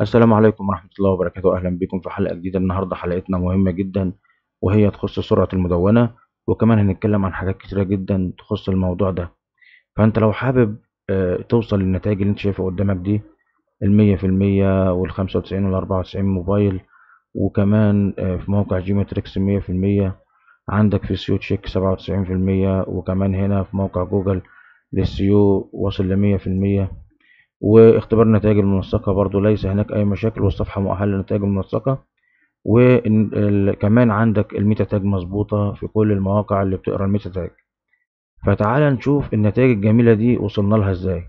السلام عليكم ورحمة الله وبركاته أهلا بكم في حلقة جديدة النهاردة حلقتنا مهمة جدا وهي تخص سرعة المدونة وكمان هنتكلم عن حاجات كتيرة جدا تخص الموضوع ده فأنت لو حابب آه، توصل للنتائج اللي أنت شايفها قدامك دي المية في المية والخمسة وتسعين والأربعة وتسعين موبايل وكمان آه، في موقع جيومتريكس مية في المية عندك في سيو تشيك سبعة وتسعين في المية وكمان هنا في موقع جوجل للسيو وصل لمية في المية واختبار النتائج المنسقة برضو ليس هناك أي مشاكل والصفحة مؤهلة للنتائج المنسقة وكمان عندك الميتا تاج مظبوطة في كل المواقع اللي بتقرا الميتا تاج فتعال نشوف النتائج الجميلة دي وصلنا لها ازاي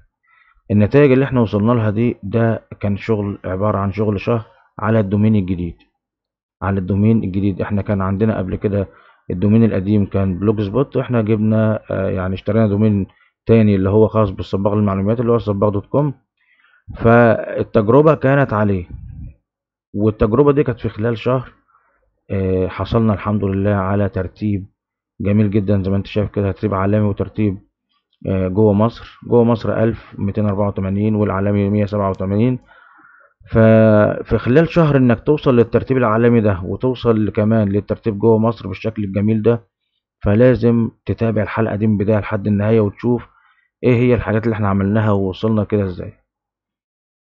النتائج اللي احنا وصلنا لها دي ده كان شغل عبارة عن شغل شهر على الدومين الجديد على الدومين الجديد احنا كان عندنا قبل كده الدومين القديم كان بلوج سبوت واحنا جبنا آه، يعني اشترينا دومين تاني اللي هو خاص بالصباغ المعلومات اللي هو الصباغ دوت كوم فالتجربة كانت عليه والتجربة دي كانت في خلال شهر آه، حصلنا الحمد لله على ترتيب جميل جدا زي ما انت شايف كده ترتيب عالمي وترتيب آه، جوه مصر جوه مصر 1284 والعالمي 187 ففي خلال شهر انك توصل للترتيب العالمي ده وتوصل كمان للترتيب جوه مصر بالشكل الجميل ده فلازم تتابع الحلقه دي من بدايه لحد النهايه وتشوف ايه هي الحاجات اللي احنا عملناها ووصلنا كده ازاي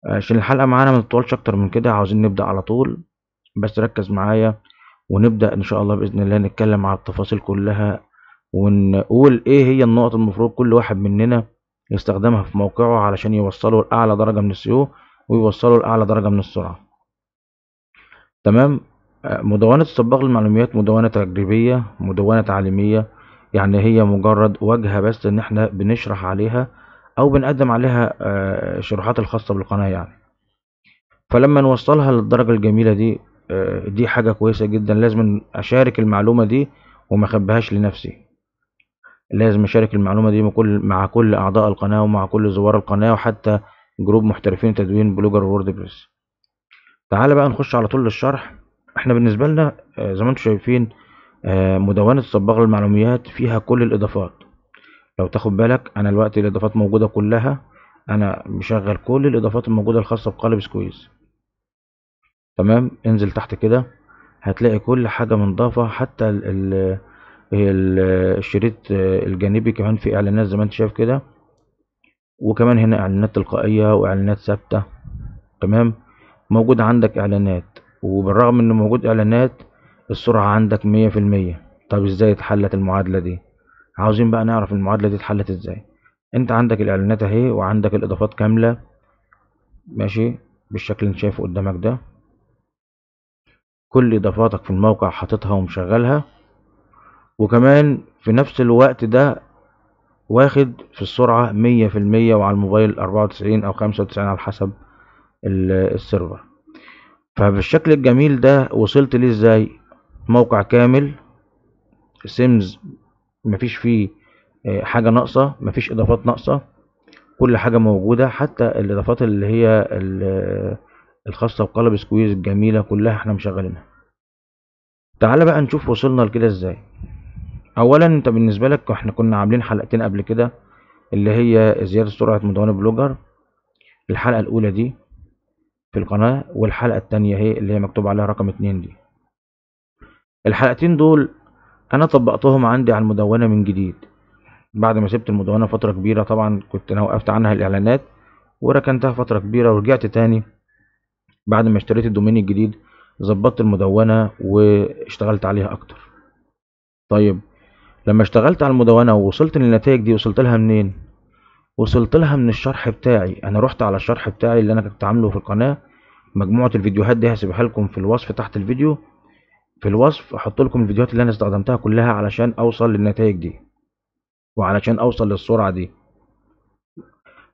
عشان الحلقة معانا ما تطولش اكتر من كده عاوزين نبدأ على طول بس ركز معايا ونبدأ ان شاء الله بإذن الله نتكلم على التفاصيل كلها ونقول ايه هي النقط المفروض كل واحد مننا يستخدمها في موقعه علشان يوصله لأعلى درجة من السيو ويوصله لأعلى درجة من السرعة تمام آه، مدونة صباغ المعلومات مدونة تجريبية مدونة تعليمية يعني هي مجرد واجهة بس ان احنا بنشرح عليها او بنقدم عليها آه، شروحات الخاصة بالقناة يعني فلما نوصلها للدرجة الجميلة دي آه، دي حاجة كويسة جدا لازم اشارك المعلومة دي وما اخبيهاش لنفسي لازم اشارك المعلومة دي مع كل اعضاء القناة ومع كل زوار القناة وحتى جروب محترفين تدوين بلوجر ووردبريس تعال بقى نخش على طول للشرح احنا بالنسبة لنا آه، زي ما انتم شايفين آه، مدونة الصباغ للمعلومات فيها كل الإضافات لو تاخد بالك أنا الوقت الإضافات موجودة كلها أنا مشغل كل الإضافات الموجودة الخاصة بقالب سكويز تمام انزل تحت كده هتلاقي كل حاجة منضافة حتى ال ال ال الشريط آه، الجانبي كمان في إعلانات زي ما أنت شايف كده وكمان هنا إعلانات تلقائية وإعلانات ثابتة تمام موجود عندك إعلانات وبالرغم إنه موجود إعلانات السرعة عندك مية في المية طب ازاي اتحلت المعادلة دي عاوزين بقى نعرف المعادلة دي اتحلت ازاي انت عندك الاعلانات اهي وعندك الاضافات كاملة ماشي بالشكل اللي انت شايفه قدامك ده كل اضافاتك في الموقع حاططها ومشغلها وكمان في نفس الوقت ده واخد في السرعة مية في المية وعلى الموبايل أربعة وتسعين أو خمسة وتسعين على حسب السيرفر فبالشكل الجميل ده وصلت ليه ازاي موقع كامل سيمز مفيش فيه آه، حاجة ناقصة مفيش اضافات ناقصة كل حاجة موجودة حتى الاضافات اللي هي آه، الخاصة بقلب سكويز الجميلة كلها احنا مشغلينها تعال بقى نشوف وصلنا لكده ازاي اولا انت بالنسبة لك احنا كنا عاملين حلقتين قبل كده اللي هي زيادة سرعة مدونة بلوجر الحلقة الاولى دي في القناة والحلقة التانية هي اللي هي مكتوب عليها رقم اتنين دي الحلقتين دول انا طبقتهم عندي على المدونه من جديد بعد ما سبت المدونه فتره كبيره طبعا كنت انا وقفت عنها الاعلانات وركنتها فتره كبيره ورجعت تاني بعد ما اشتريت الدومين الجديد ظبطت المدونه واشتغلت عليها اكتر طيب لما اشتغلت على المدونه ووصلت للنتائج دي وصلت لها منين وصلت لها من الشرح بتاعي انا رحت على الشرح بتاعي اللي انا كنت عامله في القناه مجموعه الفيديوهات دي هسيبها لكم في الوصف تحت الفيديو في الوصف احط لكم الفيديوهات اللي انا استخدمتها كلها علشان اوصل للنتائج دي وعلشان اوصل للسرعه دي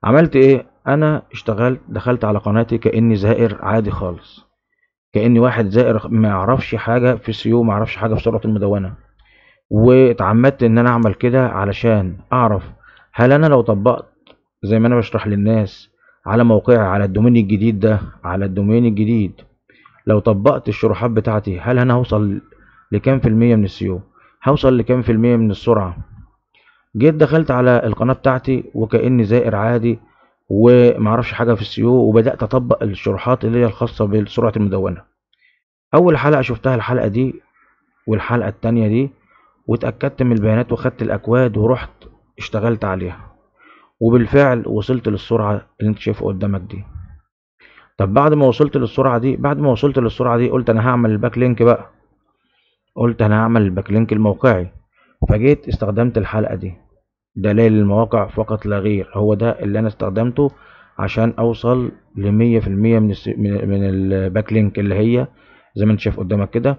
عملت ايه انا اشتغلت دخلت على قناتي كاني زائر عادي خالص كاني واحد زائر ما يعرفش حاجه في السيو ما يعرفش حاجه في سرعه المدونه واتعمدت ان انا اعمل كده علشان اعرف هل انا لو طبقت زي ما انا بشرح للناس على موقعي على الدومين الجديد ده على الدومين الجديد لو طبقت الشروحات بتاعتي هل انا هوصل لكام في المية من السيو هوصل لكام في المية من السرعة جيت دخلت على القناة بتاعتي وكأني زائر عادي ومعرفش حاجة في السيو وبدأت أطبق الشروحات اللي هي الخاصة بسرعة المدونة أول حلقة شفتها الحلقة دي والحلقة التانية دي واتأكدت من البيانات وخدت الأكواد ورحت اشتغلت عليها وبالفعل وصلت للسرعة اللي انت شايفها قدامك دي طب بعد ما وصلت للسرعه دي بعد ما وصلت للسرعه دي قلت انا هعمل الباك لينك بقى قلت انا هعمل الباك لينك الموقعي فجيت استخدمت الحلقه دي دلائل المواقع فقط لا غير هو ده اللي انا استخدمته عشان اوصل ل 100% من الس... من الباك لينك اللي هي زي ما انت شايف قدامك كده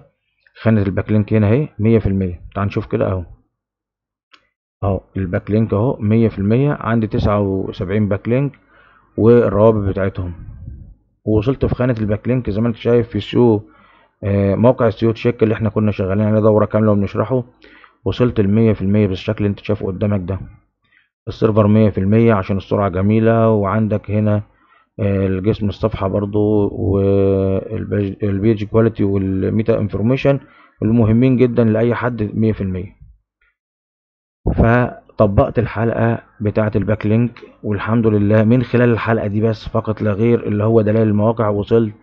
خانه الباك لينك هنا اهي 100% تعال نشوف كده اهو اهو الباك لينك اهو 100% عندي 79 باك لينك والروابط بتاعتهم ووصلت في خانه الباك لينك زي ما انت شايف في سيو آه، موقع سيو تشيك اللي احنا كنا شغالين عليه دوره كامله وبنشرحه وصلت ال 100% بالشكل اللي انت شايفه قدامك ده السيرفر 100% عشان السرعه جميله وعندك هنا آه، الجسم الصفحه برضو والبيج كواليتي والميتا انفورميشن المهمين جدا لاي حد 100% ف طبقت الحلقة بتاعة الباك لينك والحمد لله من خلال الحلقة دي بس فقط لا غير اللي هو دلائل المواقع وصلت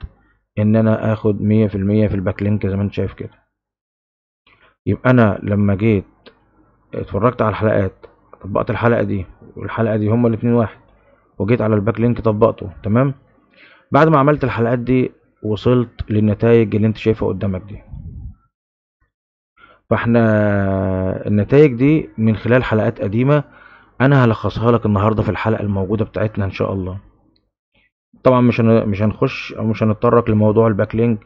ان انا اخد مية في المية في الباك لينك زي ما انت شايف كده يبقى انا لما جيت اتفرجت على الحلقات طبقت الحلقة دي والحلقة دي هما الاتنين واحد وجيت على الباك لينك طبقته تمام بعد ما عملت الحلقات دي وصلت للنتائج اللي انت شايفها قدامك دي فاحنا النتائج دي من خلال حلقات قديمة انا هلخصها لك النهاردة في الحلقة الموجودة بتاعتنا ان شاء الله طبعا مش مش هنخش او مش هنتطرق لموضوع الباك لينك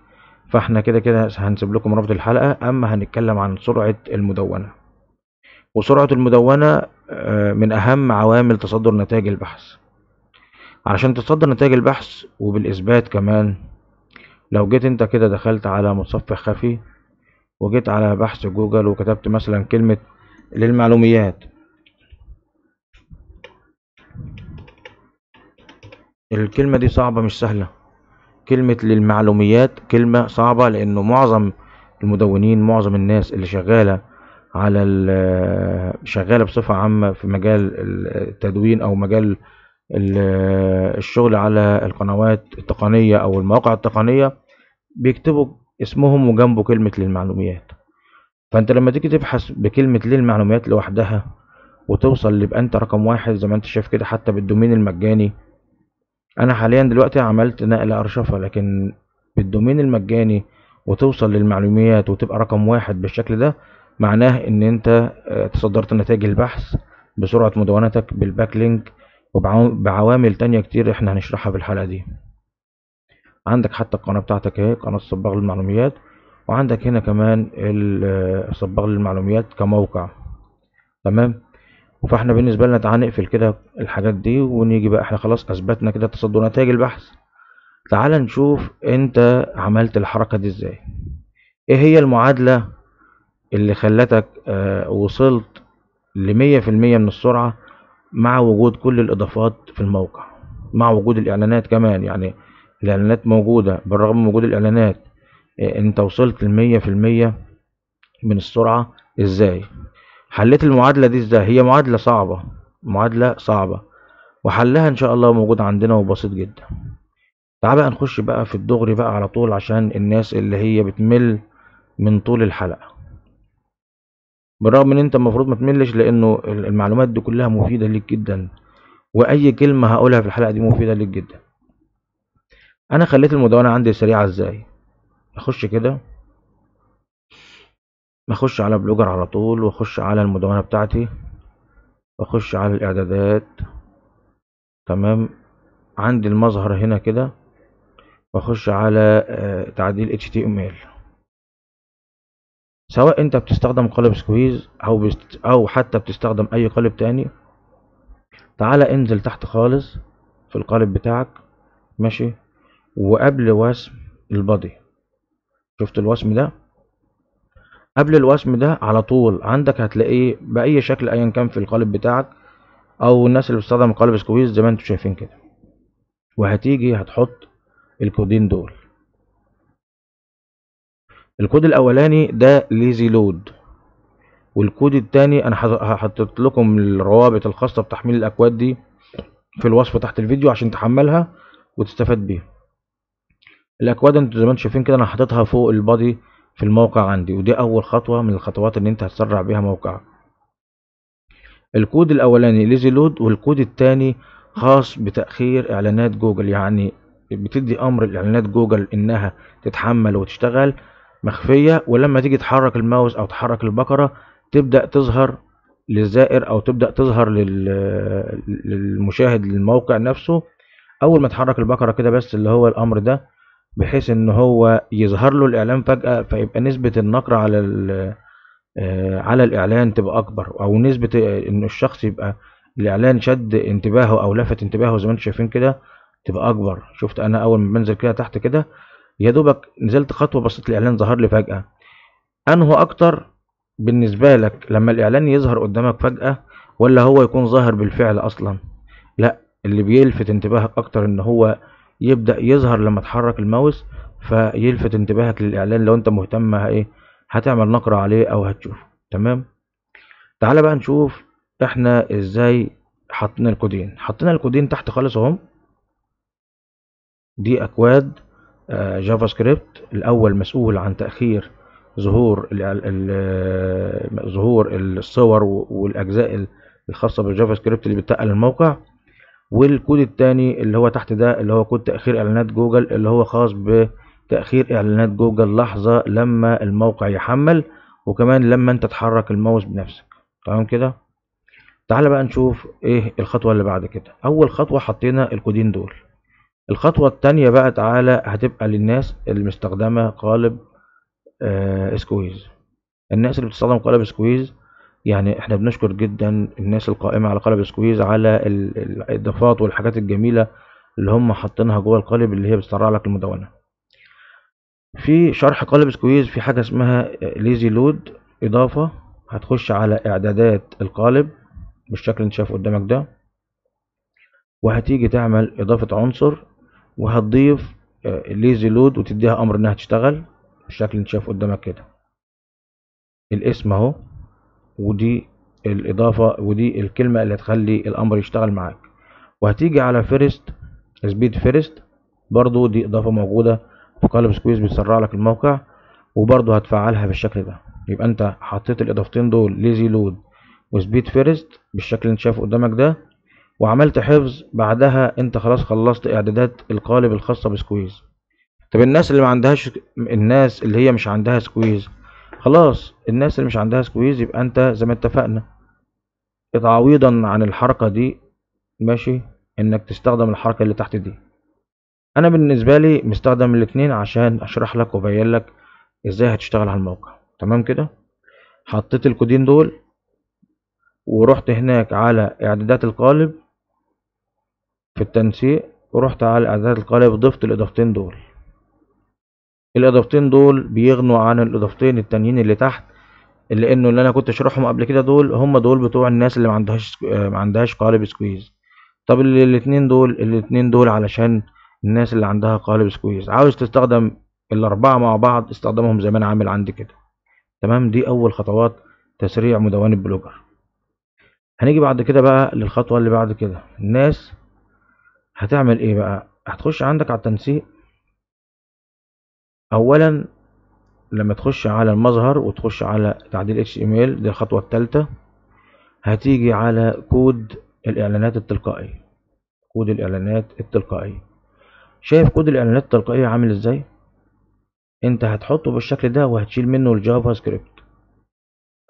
فاحنا كده كده هنسيب لكم رابط الحلقة اما هنتكلم عن سرعة المدونة وسرعة المدونة آه، من اهم عوامل تصدر نتائج البحث علشان تصدر نتائج البحث وبالاثبات كمان لو جيت انت كده دخلت على متصفح خفي وجيت على بحث جوجل وكتبت مثلا كلمة للمعلوميات الكلمة دي صعبة مش سهلة كلمة للمعلوميات كلمة صعبة لأنه معظم المدونين معظم الناس اللي شغالة على شغالة بصفة عامة في مجال التدوين أو مجال الشغل على القنوات التقنية أو المواقع التقنية بيكتبوا اسمهم وجنبه كلمة للمعلوميات فانت لما تيجي تبحث بكلمة للمعلوميات لوحدها وتوصل لبقى انت رقم واحد زي ما انت شايف كده حتى بالدومين المجاني انا حاليا دلوقتي عملت نقلة ارشفة لكن بالدومين المجاني وتوصل للمعلوميات وتبقى رقم واحد بالشكل ده معناه ان انت آه، تصدرت نتائج البحث بسرعة مدونتك بالباك لينك وبعوامل تانية كتير احنا هنشرحها في الحلقة دي عندك حتى القناة بتاعتك اهي قناة صباغ للمعلوميات وعندك هنا كمان صباغ للمعلوميات كموقع تمام فاحنا بالنسبة لنا تعال نقفل كده الحاجات دي ونيجي بقى احنا خلاص اثبتنا كده تصدر نتائج البحث تعال نشوف انت عملت الحركة دي ازاي ايه هي المعادلة اللي خلتك آه وصلت لمية في المية من السرعة مع وجود كل الاضافات في الموقع مع وجود الاعلانات كمان يعني الاعلانات موجودة بالرغم من وجود الاعلانات آه، انت وصلت المية في المية من السرعة ازاي حليت المعادلة دي ازاي هي معادلة صعبة معادلة صعبة وحلها ان شاء الله موجود عندنا وبسيط جدا تعال بقى نخش بقى في الدغري بقى على طول عشان الناس اللي هي بتمل من طول الحلقة بالرغم ان انت المفروض ما تملش لانه المعلومات دي كلها مفيدة ليك جدا واي كلمة هقولها في الحلقة دي مفيدة ليك جدا أنا خليت المدونة عندي سريعة إزاي أخش كده أخش على بلوجر على طول وأخش على المدونة بتاعتي وأخش على الإعدادات تمام عندي المظهر هنا كده وأخش على آه، تعديل HTML سواء انت بتستخدم قالب سكويز او بست او حتى بتستخدم اي قالب تاني تعالى انزل تحت خالص في القالب بتاعك ماشي وقبل وسم البادي شفت الوسم ده قبل الوسم ده على طول عندك هتلاقيه باي شكل ايا كان في القالب بتاعك او الناس اللي بتستخدم القالب سكويز زي ما انتم شايفين كده وهتيجي هتحط الكودين دول الكود الاولاني ده ليزي لود والكود التاني انا حطيت لكم الروابط الخاصه بتحميل الاكواد دي في الوصف تحت الفيديو عشان تحملها وتستفاد بيها الاكواد انتوا زي ما انتم شايفين كده انا حاططها فوق البادي في الموقع عندي ودي اول خطوه من الخطوات اللي انت هتسرع بيها موقعك الكود الاولاني ليزي لود والكود الثاني خاص بتاخير اعلانات جوجل يعني بتدي امر لاعلانات جوجل انها تتحمل وتشتغل مخفيه ولما تيجي تحرك الماوس او تحرك البقره تبدا تظهر للزائر او تبدا تظهر للمشاهد للموقع نفسه اول ما تحرك البقره كده بس اللي هو الامر ده بحيث ان هو يظهر له الاعلان فجأة فيبقى نسبة النقر على آه، على الاعلان تبقى اكبر او نسبة آه، ان الشخص يبقى الاعلان شد انتباهه او لفت انتباهه زي ما انتم شايفين كده تبقى اكبر شفت انا اول ما بنزل كده تحت كده يا دوبك نزلت خطوه بصيت الاعلان ظهر لي فجاه انه اكتر بالنسبه لك لما الاعلان يظهر قدامك فجاه ولا هو يكون ظاهر بالفعل اصلا لا اللي بيلفت انتباهك اكتر ان هو يبدأ يظهر لما تحرك الماوس فيلفت انتباهك للإعلان لو أنت مهتم إيه هتعمل نقرة عليه أو هتشوفه تمام تعالى بقى نشوف إحنا إزاي حطينا الكودين حطينا الكودين تحت خالص أهم دي أكواد جافا آه، سكريبت الأول مسؤول عن تأخير ظهور ظهور الصور والأجزاء الخاصة بالجافا سكريبت اللي بتتقل الموقع والكود التاني اللي هو تحت ده اللي هو كود تأخير إعلانات جوجل اللي هو خاص بتأخير إعلانات جوجل لحظة لما الموقع يحمل وكمان لما أنت تحرك الماوس بنفسك تمام كده تعال بقى نشوف إيه الخطوة اللي بعد كده أول خطوة حطينا الكودين دول الخطوة التانية بقى تعالى هتبقى للناس اللي مستخدمة قالب آه سكويز الناس اللي بتستخدم قالب سكويز يعني احنا بنشكر جدا الناس القائمة على قالب سكويز على الاضافات والحاجات الجميلة اللي هم حاطينها جوه القالب اللي هي بتسرع لك المدونة في شرح قالب سكويز في حاجة اسمها ليزي لود اضافة هتخش على اعدادات القالب بالشكل اللي انت شايفه قدامك ده وهتيجي تعمل اضافة عنصر وهتضيف ليزي آه، لود وتديها امر انها تشتغل بالشكل اللي انت شايفه قدامك كده الاسم اهو ودي الإضافة ودي الكلمة اللي هتخلي الأمر يشتغل معاك وهتيجي على فيرست سبيد فيرست برضو دي إضافة موجودة في قالب سكويز بتسرع لك الموقع وبرضو هتفعلها بالشكل ده يبقى أنت حطيت الإضافتين دول ليزي لود وسبيد فيرست بالشكل اللي انت شايفه قدامك ده وعملت حفظ بعدها انت خلاص خلصت اعدادات القالب الخاصه بسكويز طب الناس اللي ما عندهاش الناس اللي هي مش عندها سكويز خلاص الناس اللي مش عندها سكويز يبقى انت زي ما اتفقنا تعويضا عن الحركة دي ماشي انك تستخدم الحركة اللي تحت دي انا بالنسبة لي مستخدم الاتنين عشان اشرح لك وابين لك ازاي هتشتغل على الموقع تمام كده حطيت الكودين دول ورحت هناك على اعدادات القالب في التنسيق ورحت على اعدادات القالب ضفت الاضافتين دول الاضافتين دول بيغنوا عن الاضافتين التانيين اللي تحت لانه اللي انا كنت اشرحهم قبل كده دول هم دول بتوع الناس اللي ما عندهاش آه، ما عندهاش قالب سكويز طب الاثنين دول الاثنين دول علشان الناس اللي عندها قالب سكويز عاوز تستخدم الاربعه مع بعض استخدمهم زي ما انا عامل عندي كده تمام دي اول خطوات تسريع مدونة بلوجر هنيجي بعد كده بقى للخطوه اللي بعد كده الناس هتعمل ايه بقى هتخش عندك على التنسيق اولا لما تخش على المظهر وتخش على تعديل اتش ام ال دي الخطوه الثالثه هتيجي على كود الاعلانات التلقائيه كود الاعلانات التلقائيه شايف كود الاعلانات التلقائيه عامل ازاي انت هتحطه بالشكل ده وهتشيل منه الجافا سكريبت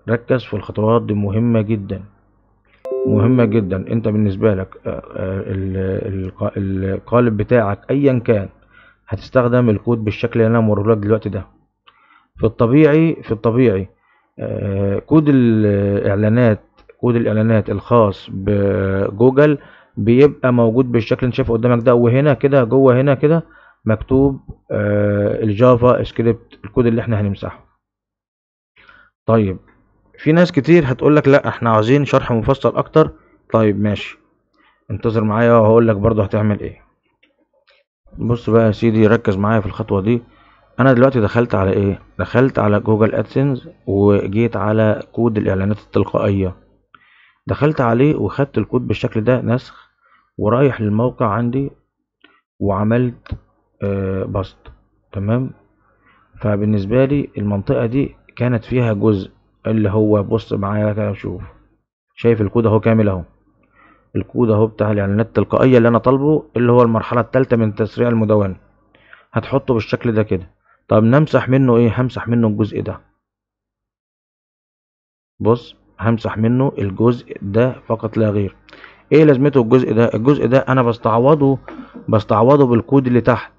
ركز في الخطوات دي مهمه جدا مهمه جدا انت بالنسبه لك آه، آه، القالب بتاعك ايا كان هتستخدم الكود بالشكل اللي انا موريه لك دلوقتي ده في الطبيعي في الطبيعي آه، كود الاعلانات كود الاعلانات الخاص بجوجل بيبقى موجود بالشكل اللي انت شايفه قدامك ده وهنا كده جوه هنا كده مكتوب آه، الجافا سكريبت الكود اللي احنا هنمسحه طيب في ناس كتير هتقول لك لا احنا عايزين شرح مفصل اكتر طيب ماشي انتظر معايا وهقول لك برضه هتعمل ايه بص بقى يا سيدي ركز معايا في الخطوة دي انا دلوقتي دخلت على ايه دخلت على جوجل ادسنس وجيت على كود الاعلانات التلقائية دخلت عليه وخدت الكود بالشكل ده نسخ ورايح للموقع عندي وعملت آه، بسط تمام فبالنسبة لي المنطقة دي كانت فيها جزء اللي هو بص معايا كده شوف شايف الكود اهو كامل اهو الكود اهو بتاع الاعلانات التلقائيه اللي انا طالبه اللي هو المرحله الثالثه من تسريع المدونه هتحطه بالشكل ده كده طب نمسح منه ايه همسح منه الجزء ده بص همسح منه الجزء ده فقط لا غير ايه لازمته الجزء ده الجزء ده انا بستعوضه بستعوضه بالكود اللي تحت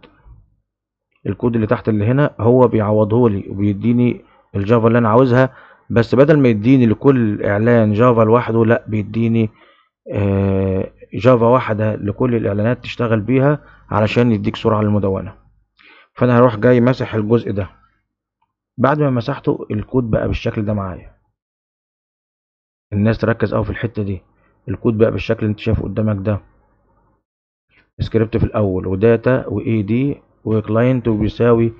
الكود اللي تحت اللي هنا هو بيعوضه لي وبيديني الجافا اللي انا عاوزها بس بدل ما يديني لكل اعلان جافا لوحده لا بيديني آه، جافا واحدة لكل الإعلانات تشتغل بيها علشان يديك سرعة للمدونة فأنا هروح جاي مسح الجزء ده بعد ما مسحته الكود بقى بالشكل ده معايا الناس تركز أوي في الحتة دي الكود بقى بالشكل اللي انت شايفه قدامك ده سكريبت في الأول وداتا وإي دي وكلاينت وبيساوي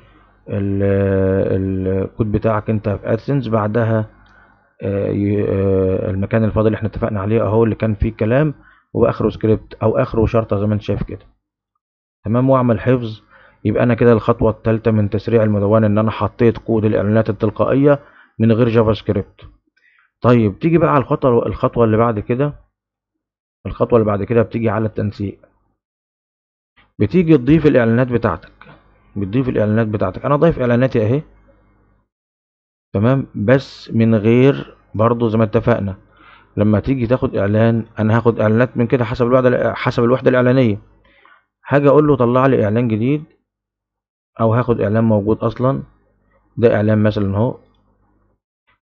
الكود بتاعك انت في ادسنس بعدها آه، آه، المكان الفاضي اللي احنا اتفقنا عليه اهو اللي كان فيه الكلام واخره سكريبت او اخره شرطه زي ما انت شايف كده تمام واعمل حفظ يبقى انا كده الخطوه الثالثه من تسريع المدونه ان انا حطيت كود الاعلانات التلقائيه من غير جافا سكريبت طيب تيجي بقى على الخطوه الخطوه اللي بعد كده الخطوه اللي بعد كده بتيجي على التنسيق بتيجي تضيف الاعلانات بتاعتك بتضيف الاعلانات بتاعتك انا ضايف اعلاناتي اهي تمام بس من غير برضو زي ما اتفقنا لما تيجي تاخد اعلان انا هاخد اعلانات من كده حسب الوحده حسب الوحده الاعلانيه هاجي اقول له طلع لي اعلان جديد او هاخد اعلان موجود اصلا ده اعلان مثلا اهو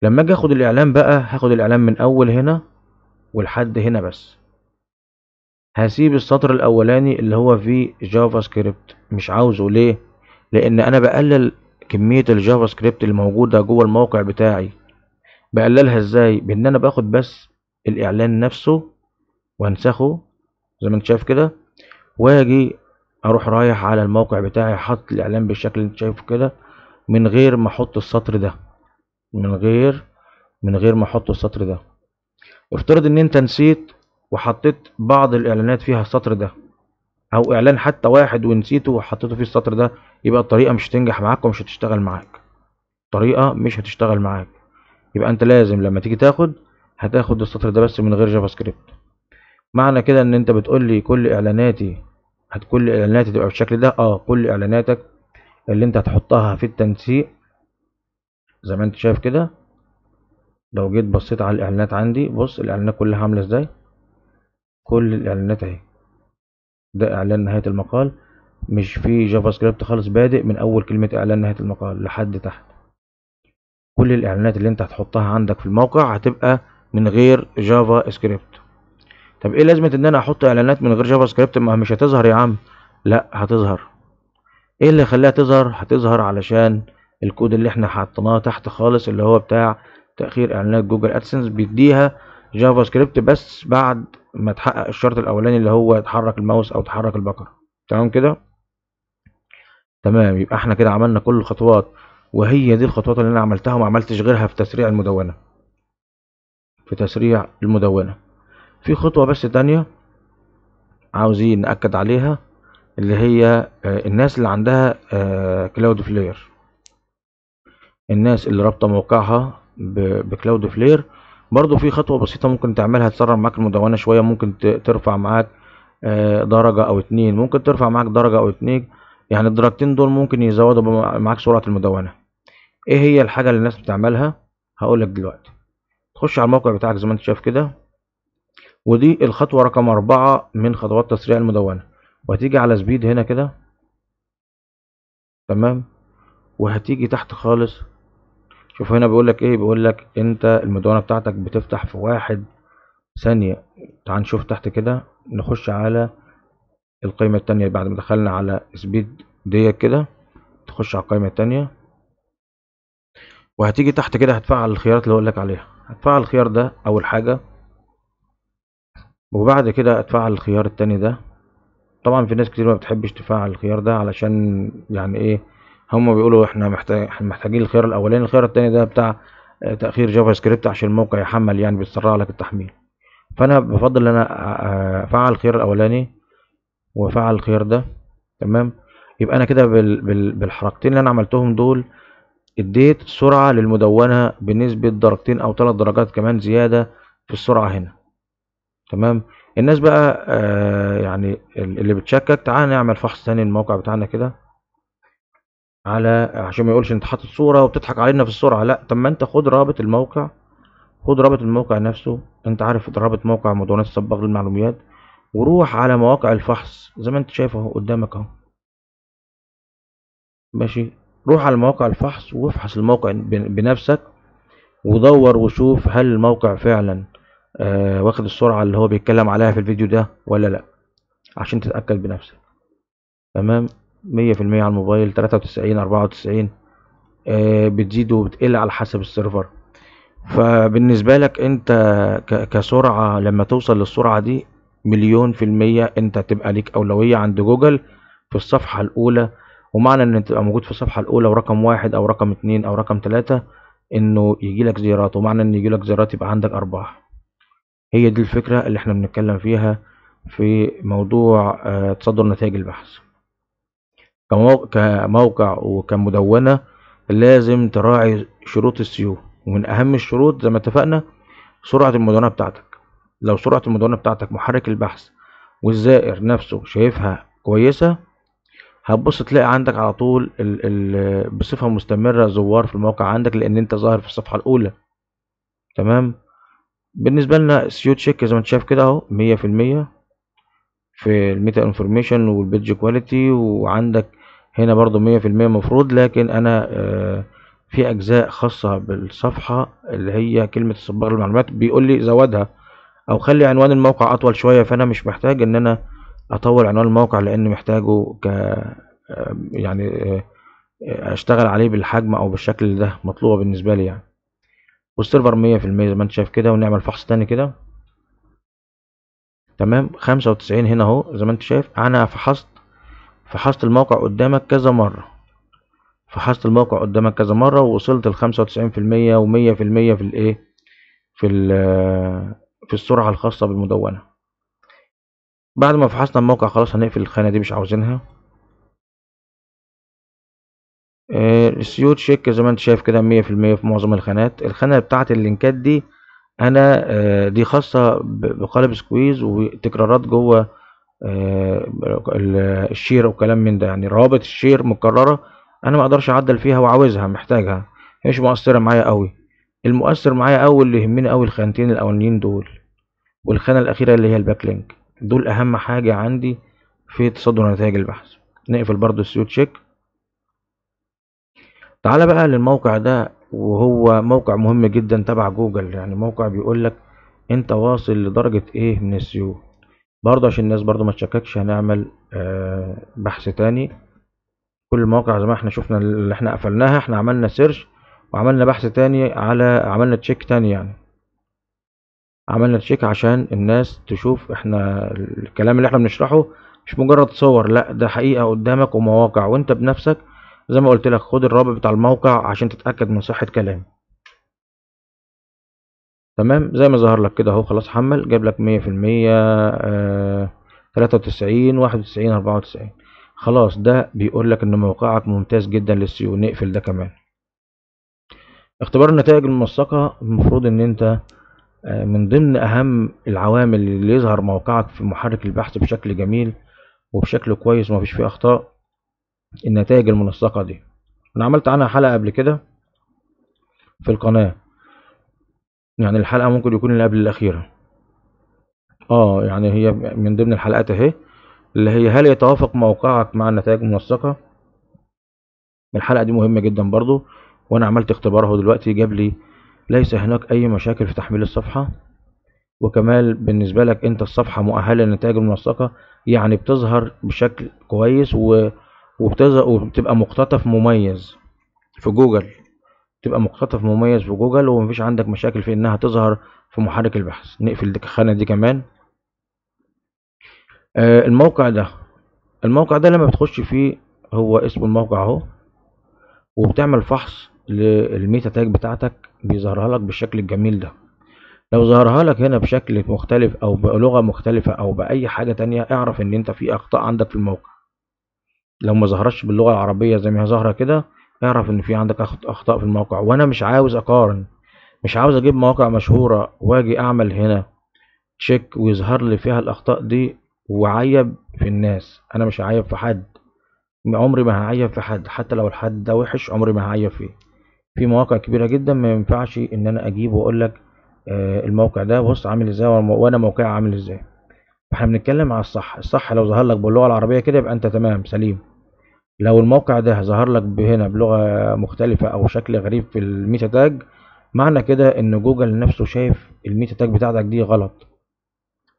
لما اجي اخد الاعلان بقى هاخد الاعلان من اول هنا ولحد هنا بس هسيب السطر الاولاني اللي هو فيه جافا سكريبت مش عاوزه ليه لان انا بقلل كميه الجافا سكريبت اللي موجوده جوه الموقع بتاعي بقللها ازاي بان انا باخد بس الاعلان نفسه وانسخه زي ما انت شايف كده واجي اروح رايح على الموقع بتاعي حط الاعلان بالشكل اللي انت شايفه كده من غير ما احط السطر ده من غير من غير ما احط السطر ده افترض ان انت نسيت وحطيت بعض الاعلانات فيها السطر ده او اعلان حتى واحد ونسيته وحطيته فيه السطر ده يبقى الطريقه مش هتنجح معاك ومش هتشتغل معاك الطريقه مش هتشتغل معاك يبقى انت لازم لما تيجي تاخد هتاخد السطر ده بس من غير جافا سكريبت معنى كده ان انت بتقول لي كل اعلاناتي كل اعلاناتي تبقى بالشكل ده اه كل اعلاناتك اللي انت هتحطها في التنسيق زي ما انت شايف كده لو جيت بصيت على الاعلانات عندي بص الاعلانات كلها عامله ازاي كل الاعلانات اهي ده اعلان نهاية المقال مش في جافا سكريبت خالص بادئ من اول كلمة اعلان نهاية المقال لحد تحت كل الاعلانات اللي انت هتحطها عندك في الموقع هتبقى من غير جافا سكريبت طب ايه لازمة ان انا احط اعلانات من غير جافا سكريبت ما مش هتظهر يا عم لا هتظهر ايه اللي خلاها تظهر هتظهر علشان الكود اللي احنا حطيناه تحت خالص اللي هو بتاع تأخير اعلانات جوجل ادسنس بيديها جافا سكريبت بس بعد ما تحقق الشرط الاولاني اللي هو تحرك الماوس او تحرك البقرة تمام كده تمام يبقى احنا كده عملنا كل الخطوات وهي دي الخطوات اللي انا عملتها وما عملتش غيرها في تسريع المدونة في تسريع المدونة في خطوة بس تانية عاوزين نأكد عليها اللي هي آه، الناس اللي عندها كلاود آه، فلير الناس اللي رابطة موقعها بكلاود فلير برضو في خطوة بسيطة ممكن تعملها تسرع معاك المدونة شوية ممكن ترفع معاك آه، درجة أو اتنين ممكن ترفع معاك درجة أو اتنين يعني الدرجتين دول ممكن يزودوا معاك سرعة المدونة ايه هي الحاجة اللي الناس بتعملها هقولك دلوقتي تخش على الموقع بتاعك زي ما انت شايف كده ودي الخطوة رقم أربعة من خطوات تسريع المدونة وهتيجي على سبيد هنا كده تمام وهتيجي تحت خالص شوف هنا بيقول لك ايه بيقول لك انت المدونه بتاعتك بتفتح في واحد ثانيه تعال نشوف تحت كده نخش على القيمه الثانيه بعد ما دخلنا على سبيد ديت كده تخش على القيمه الثانيه وهتيجي تحت كده هتفعل الخيارات اللي هقول لك عليها هتفعل الخيار ده اول حاجه وبعد كده هتفعل الخيار التاني ده طبعا في ناس كتير ما بتحبش تفعل الخيار ده علشان يعني ايه هم بيقولوا احنا محتاجين الخيار الاولاني الخيار الثاني ده بتاع آه، تاخير جافا سكريبت عشان الموقع يحمل يعني بيسرع لك التحميل فانا بفضل ان انا آه، آه، افعل الخيار الاولاني وافعل الخيار ده تمام يبقى انا كده بالحركتين اللي انا عملتهم دول اديت سرعة للمدونة بنسبة درجتين او ثلاث درجات كمان زيادة في السرعة هنا تمام الناس بقى يعني اللي بتشكك تعال نعمل فحص ثاني الموقع بتاعنا كده على عشان ما يقولش انت حاطط صوره وبتضحك علينا في السرعه لا طب ما انت خد رابط الموقع خد رابط الموقع نفسه انت عارف رابط موقع مدونات الصباغ للمعلومات وروح على مواقع الفحص زي ما انت شايف اهو قدامك اهو ماشي روح على مواقع الفحص وافحص الموقع بنفسك ودور وشوف هل الموقع فعلا آه واخد السرعة اللي هو بيتكلم عليها في الفيديو ده ولا لا عشان تتأكد بنفسك تمام مية في المية على الموبايل تلاتة وتسعين أربعة وتسعين آه، بتزيد وبتقل على حسب السيرفر فبالنسبة لك انت كسرعة لما توصل للسرعة دي مليون في المية انت تبقى ليك اولوية عند جوجل في الصفحة الاولى ومعنى ان تبقى موجود في الصفحة الاولى ورقم واحد او رقم اتنين او رقم تلاتة انه يجيلك زيارات ومعنى ان يجيلك زيارات يبقى عندك ارباح هي دي الفكرة اللي احنا بنتكلم فيها في موضوع آه، تصدر نتائج البحث كموقع وكمدونة لازم تراعي شروط السيو ومن أهم الشروط زي ما اتفقنا سرعة المدونة بتاعتك لو سرعة المدونة بتاعتك محرك البحث والزائر نفسه شايفها كويسة هتبص تلاقي عندك على طول ال ال بصفة مستمرة زوار في الموقع عندك لأن أنت ظاهر في الصفحة الأولى تمام بالنسبة لنا سيو تشيك زي ما انت شايف كده اهو مية في المية في الميتا انفورميشن والبيج كواليتي وعندك هنا برضو مية في المية مفروض لكن انا آه، في اجزاء خاصة بالصفحة اللي هي كلمة الصباغ المعلومات بيقول لي زودها او خلي عنوان الموقع اطول شوية فانا مش محتاج ان انا اطول عنوان الموقع لان محتاجه ك آه، يعني آه، اشتغل عليه بالحجم او بالشكل اللي ده مطلوب بالنسبة لي يعني والسيرفر مية في المية زي ما انت شايف كده ونعمل فحص تاني كده تمام خمسة وتسعين هنا اهو زي ما انت شايف انا فحصت فحصت الموقع قدامك كذا مرة فحصت الموقع قدامك كذا مرة ووصلت لخمسة وتسعين في المية ومية في المية في الايه في في السرعة الخاصة بالمدونة بعد ما فحصنا الموقع خلاص هنقفل الخانة دي مش عاوزينها آه، السيو تشيك زي ما انت شايف كده مية في المية في معظم الخانات الخانة بتاعت اللينكات دي انا آه، دي خاصة بقالب سكويز وتكرارات جوه آه، الشير وكلام من ده يعني روابط الشير مكررة انا ما اقدرش اعدل فيها وعاوزها محتاجها مش مؤثرة معايا قوي المؤثر معايا قوي اللي يهمني قوي الخانتين الاولانيين دول والخانة الاخيرة اللي هي الباك لينك دول اهم حاجة عندي في تصدر نتائج البحث نقفل برضو السيو تشيك تعال بقى للموقع ده وهو موقع مهم جدا تبع جوجل يعني موقع بيقول لك انت واصل لدرجة ايه من السيو برضه عشان الناس برضه ما تشككش هنعمل آه، بحث تاني كل المواقع زي ما احنا شفنا اللي احنا قفلناها احنا عملنا سيرش وعملنا بحث تاني على عملنا تشيك تاني يعني عملنا تشيك عشان الناس تشوف احنا الكلام اللي احنا بنشرحه مش مجرد صور لا ده حقيقة قدامك ومواقع وانت بنفسك زي ما قلت لك خد الرابط بتاع الموقع عشان تتأكد من صحة كلامي تمام زي ما ظهر لك كده اهو خلاص حمل جاب لك مية في المية آه، تلاتة وتسعين واحد وتسعين أربعة وتسعين خلاص ده بيقول لك ان موقعك ممتاز جدا للسيو نقفل ده كمان اختبار النتائج المنسقة المفروض ان انت آه، من ضمن اهم العوامل اللي يظهر موقعك في محرك البحث بشكل جميل وبشكل كويس ومفيش فيه اخطاء النتائج المنسقة دي انا عملت عنها حلقة قبل كده في القناة يعني الحلقة ممكن يكون اللي قبل الأخيرة اه يعني هي من ضمن الحلقات اهي اللي هي هل يتوافق موقعك مع النتائج المنسقة الحلقة دي مهمة جدا برضو وانا عملت اختبارها دلوقتي جاب لي ليس هناك اي مشاكل في تحميل الصفحة وكمال بالنسبة لك انت الصفحة مؤهلة للنتائج المنسقة يعني بتظهر بشكل كويس و... وبتبقى مقتطف مميز في جوجل تبقى مقتطف مميز في جوجل ومفيش عندك مشاكل في انها تظهر في محرك البحث نقفل الخانه دي كمان آه الموقع ده الموقع ده لما بتخش فيه هو اسم الموقع اهو وبتعمل فحص للميتا تاج بتاعتك بيظهرها لك بالشكل الجميل ده لو ظهرها لك هنا بشكل مختلف او بلغه مختلفه او باي حاجه تانية اعرف ان انت في اخطاء عندك في الموقع لو ما ظهرش باللغه العربيه زي ما هي ظاهره كده اعرف ان في عندك اخطاء في الموقع وانا مش عاوز اقارن مش عاوز اجيب مواقع مشهورة واجي اعمل هنا تشيك ويظهر لي فيها الاخطاء دي وعيب في الناس انا مش عيب في حد عمري ما هعيب في حد حتى لو الحد ده وحش عمري ما هعيب فيه في مواقع كبيرة جدا ما ينفعش ان انا اجيب واقول لك آه، الموقع ده بص عامل ازاي وانا موقعي عامل ازاي فاحنا بنتكلم على الصح الصح لو ظهر لك باللغة العربية كده يبقى انت تمام سليم لو الموقع ده ظهر لك هنا بلغه مختلفه او شكل غريب في الميتا تاج معنى كده ان جوجل نفسه شايف الميتا تاج بتاعتك دي غلط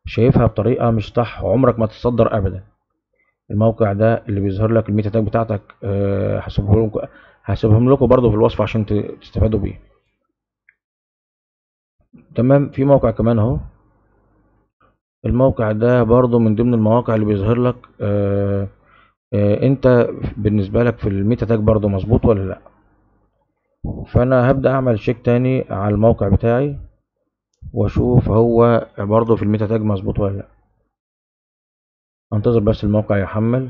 شايفها بطريقه مش صح وعمرك ما تتصدر ابدا الموقع ده اللي بيظهر لك الميتا تاج بتاعتك آه، هسيبهم لكم هسيبهم لكم برده في الوصف عشان تستفادوا بيه تمام في موقع كمان اهو الموقع ده برضو من ضمن المواقع اللي بيظهر لك آه آه، انت بالنسبة لك في الميتا تاج برضو مظبوط ولا لا فانا هبدأ اعمل شيك تاني على الموقع بتاعي واشوف هو برضو في الميتا تاج مظبوط ولا لا انتظر بس الموقع يحمل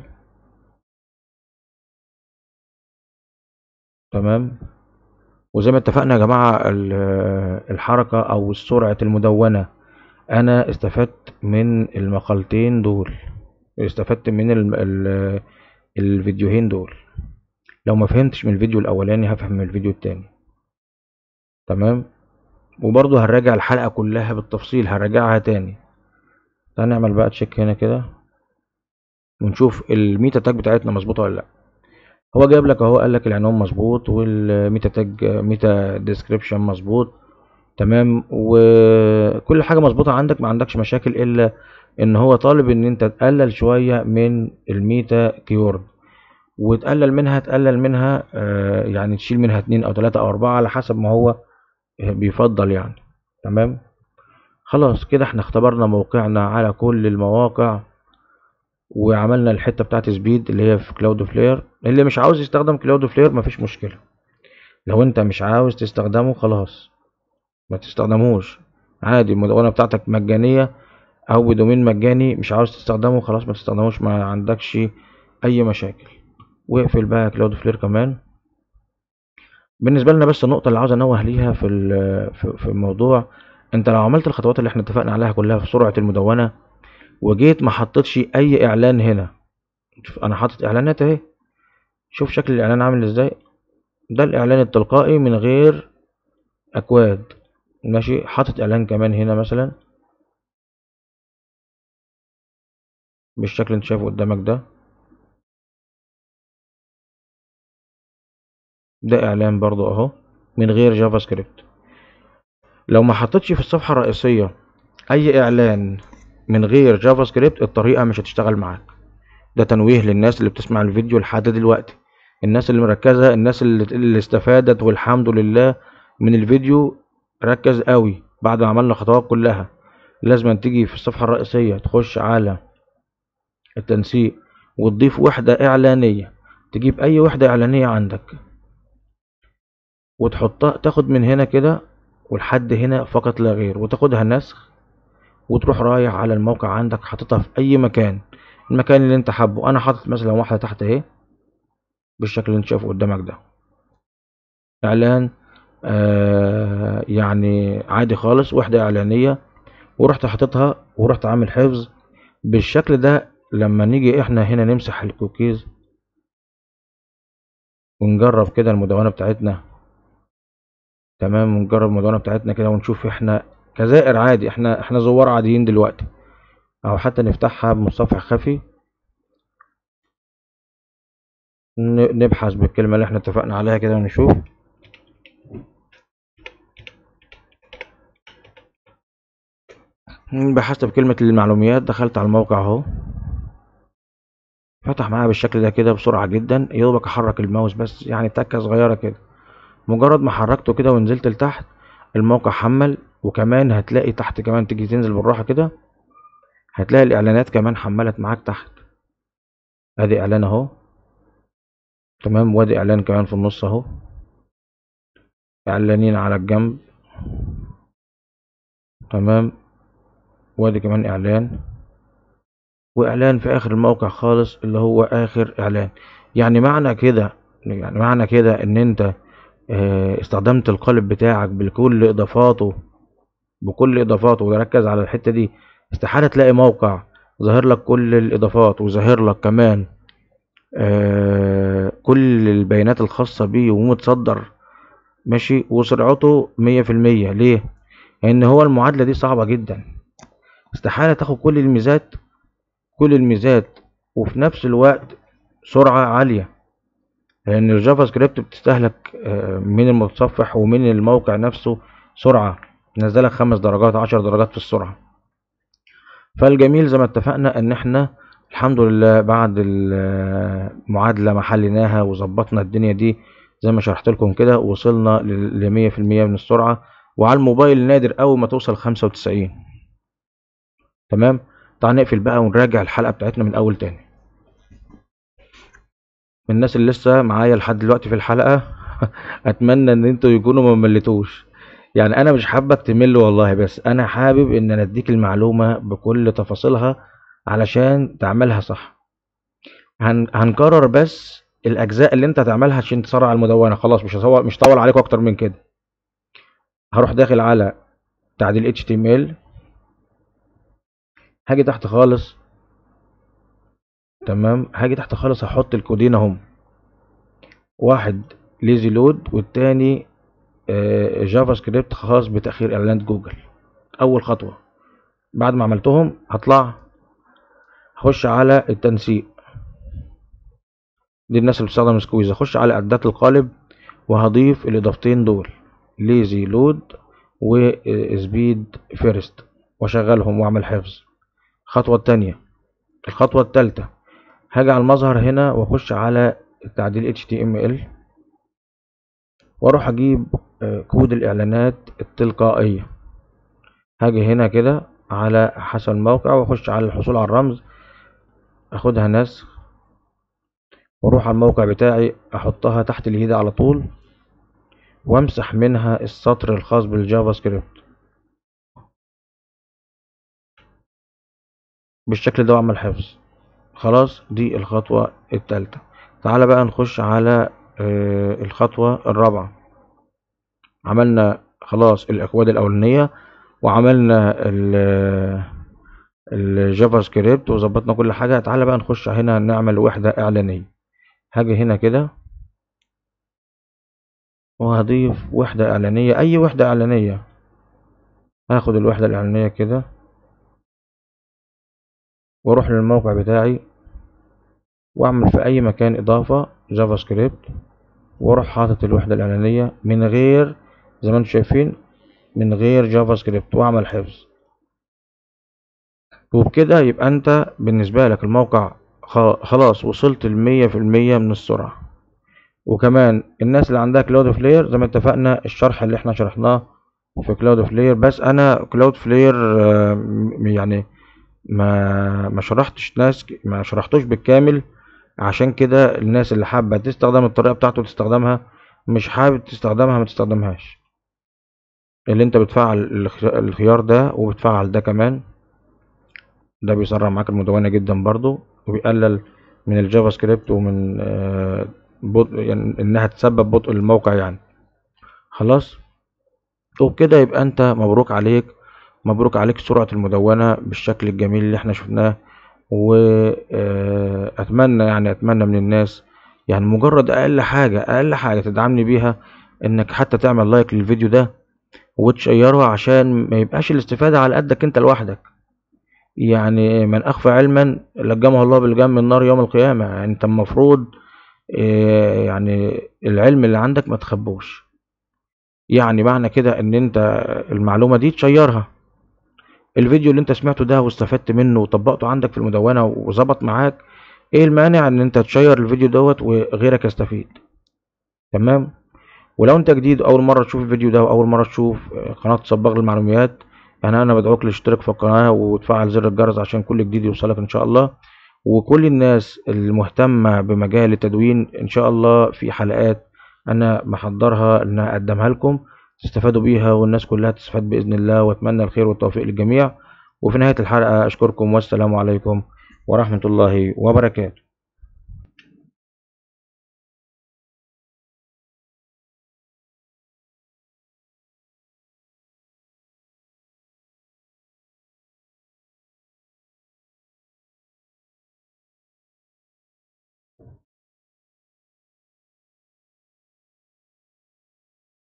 تمام وزي ما اتفقنا يا جماعة الحركة او سرعة المدونة انا استفدت من المقالتين دول استفدت من ال ال الفيديوهين دول لو ما فهمتش من الفيديو الاولاني هفهم من الفيديو التاني تمام وبرضو هراجع الحلقه كلها بالتفصيل هراجعها تاني هنعمل بقى تشيك هنا كده ونشوف الميتا تاج بتاعتنا مظبوطه ولا لا هو جايب لك اهو قال لك العنوان مظبوط والميتا تاج ميتا ديسكريبشن مظبوط تمام وكل حاجه مظبوطه عندك ما عندكش مشاكل الا ان هو طالب ان انت تقلل شوية من الميتا كيورد وتقلل منها تقلل منها آه، يعني تشيل منها اتنين او تلاتة او اربعة على حسب ما هو بيفضل يعني تمام خلاص كده احنا اختبرنا موقعنا على كل المواقع وعملنا الحته بتاعت سبيد اللي هي في كلاود فلير اللي مش عاوز يستخدم كلاود فلير مفيش مشكله لو انت مش عاوز تستخدمه خلاص ما تستخدموش عادي المدونه بتاعتك مجانيه او بدومين مجاني مش عاوز تستخدمه خلاص ما تستخدموش ما عندكش اي مشاكل واقفل بقى كلاود فلير كمان بالنسبه لنا بس النقطه اللي عاوز انوه ليها في في الموضوع انت لو عملت الخطوات اللي احنا اتفقنا عليها كلها في سرعه المدونه وجيت ما حطيتش اي اعلان هنا شوف انا حاطط اعلانات اهي شوف شكل الاعلان عامل ازاي ده الاعلان التلقائي من غير اكواد ماشي حاطط اعلان كمان هنا مثلا بالشكل اللي انت شايفه قدامك ده ده اعلان برضو اهو من غير جافا سكريبت لو ما حطيتش في الصفحة الرئيسية اي اعلان من غير جافا سكريبت الطريقة مش هتشتغل معاك ده تنويه للناس اللي بتسمع الفيديو لحد دلوقتي الناس اللي مركزة الناس اللي, اللي استفادت والحمد لله من الفيديو ركز قوي بعد ما عملنا الخطوات كلها لازم تيجي في الصفحة الرئيسية تخش على التنسيق وتضيف وحدة إعلانية تجيب أي وحدة إعلانية عندك وتحطها تاخد من هنا كده ولحد هنا فقط لا غير وتاخدها نسخ وتروح رايح على الموقع عندك حاططها في أي مكان المكان اللي أنت حابه أنا حاطط مثلا واحدة تحت أهي بالشكل اللي أنت شايفه قدامك ده إعلان آه يعني عادي خالص وحدة إعلانية ورحت حاططها ورحت عامل حفظ بالشكل ده لما نيجي احنا هنا نمسح الكوكيز ونجرب كده المدونة بتاعتنا تمام ونجرب المدونة بتاعتنا كده ونشوف احنا كزائر عادي احنا احنا زوار عاديين دلوقتي او حتى نفتحها بمتصفح خفي نبحث بالكلمة اللي احنا اتفقنا عليها كده ونشوف بحثت بكلمة المعلومات دخلت على الموقع اهو فتح معايا بالشكل ده كده بسرعة جدا يدوبك احرك الماوس بس يعني تكة صغيرة كده مجرد ما حركته كده ونزلت لتحت الموقع حمل وكمان هتلاقي تحت كمان تيجي تنزل بالراحة كده هتلاقي الاعلانات كمان حملت معاك تحت ادي اعلان اهو تمام وادي اعلان كمان في النص اهو اعلانين على الجنب تمام وادي كمان اعلان وإعلان في آخر الموقع خالص اللي هو آخر إعلان يعني معنى كده يعني معنى كده إن أنت آه، استخدمت القالب بتاعك بكل إضافاته بكل إضافاته وركز على الحتة دي استحالة تلاقي موقع ظاهر لك كل الإضافات وظاهر لك كمان آه، كل البيانات الخاصة بيه ومتصدر ماشي وسرعته مية في المية ليه؟ لأن هو المعادلة دي صعبة جدا استحالة تاخد كل الميزات كل الميزات وفي نفس الوقت سرعة عالية لأن الجافا سكريبت بتستهلك آه، من المتصفح ومن الموقع نفسه سرعة نزلك خمس درجات عشر درجات في السرعة فالجميل زي ما اتفقنا ان احنا الحمد لله بعد المعادلة حليناها وظبطنا الدنيا دي زي ما شرحت لكم كده وصلنا ل 100% من السرعة وعلى الموبايل نادر اول ما توصل 95 تمام تعال نقفل بقى ونراجع الحلقه بتاعتنا من اول تاني من الناس اللي لسه معايا لحد دلوقتي في الحلقه اتمنى ان انتوا يكونوا ما ملتوش يعني انا مش حابك تمل والله بس انا حابب ان انا اديك المعلومه بكل تفاصيلها علشان تعملها صح هنكرر بس الاجزاء اللي انت هتعملها عشان تسرع المدونه خلاص مش هصور مش هطول عليك اكتر من كده هروح داخل على تعديل HTML تي هاجي تحت خالص تمام هاجي تحت خالص هحط الكودين اهم واحد ليزي لود والتاني جافا آه، سكريبت خاص بتأخير اعلانات جوجل اول خطوة بعد ما عملتهم هطلع هخش على التنسيق دي الناس اللي بتستخدم سكويز هخش على اعدادات القالب وهضيف الاضافتين دول ليزي لود وسبيد فيرست واشغلهم واعمل حفظ الخطوة التانية الخطوة التالتة هاجي على المظهر هنا واخش على التعديل HTML واروح اجيب آه، كود الاعلانات التلقائية هاجي هنا كده على حسب الموقع واخش على الحصول على الرمز اخدها نسخ واروح على الموقع بتاعي احطها تحت اليد على طول وامسح منها السطر الخاص بالجافا سكريبت بالشكل ده واعمل حفظ خلاص دي الخطوة التالتة تعالى بقى نخش على آه، الخطوة الرابعة عملنا خلاص الاكواد الاولانية وعملنا الجافا سكريبت وظبطنا كل حاجة تعالى بقى نخش هنا نعمل وحدة اعلانية هاجي هنا كده وهضيف وحدة اعلانية اي وحدة اعلانية هاخد الوحدة الاعلانية كده واروح للموقع بتاعي واعمل في اي مكان اضافة جافا سكريبت واروح حاطط الوحدة الاعلانية من غير زي ما انتم شايفين من غير جافا سكريبت واعمل حفظ وبكده يبقى انت بالنسبة لك الموقع خلاص وصلت المية في المية من السرعة وكمان الناس اللي عندها كلاود فلير زي ما اتفقنا الشرح اللي احنا شرحناه في كلاود فلير بس انا كلاود آه، فلير يعني ما ما شرحتش ناس ما شرحتوش بالكامل عشان كده الناس اللي حابه تستخدم الطريقه بتاعته تستخدمها مش حابب تستخدمها ما تستخدمهاش اللي انت بتفعل الخيار ده وبتفعل ده كمان ده بيسرع معاك المدونه جدا برضو وبيقلل من الجافا سكريبت ومن آه، بطء يعني انها تسبب بطء الموقع يعني خلاص وبكده يبقى انت مبروك عليك مبروك عليك سرعة المدونة بالشكل الجميل اللي احنا شفناه واتمنى آه، يعني اتمنى من الناس يعني مجرد اقل حاجة اقل حاجة تدعمني بيها انك حتى تعمل لايك للفيديو ده وتشيره عشان ما يبقاش الاستفادة على قدك انت لوحدك يعني من اخفى علما لجمه الله بالجم النار يوم القيامة يعني انت المفروض آه، يعني العلم اللي عندك ما تخبوش يعني معنى كده ان انت المعلومة دي تشيرها الفيديو اللي انت سمعته ده واستفدت منه وطبقته عندك في المدونه وظبط معاك ايه المانع ان انت تشير الفيديو دوت وغيرك يستفيد تمام ولو انت جديد اول مره تشوف الفيديو ده واول مره تشوف آه، قناه صباغ للمعلومات يعني انا بدعوك للاشتراك في القناه وتفعل زر الجرس عشان كل جديد يوصلك ان شاء الله وكل الناس المهتمه بمجال التدوين ان شاء الله في حلقات انا محضرها ان اقدمها لكم تستفادوا بيها والناس كلها تستفاد باذن الله واتمنى الخير والتوفيق للجميع وفي نهايه الحلقه اشكركم والسلام عليكم ورحمه الله وبركاته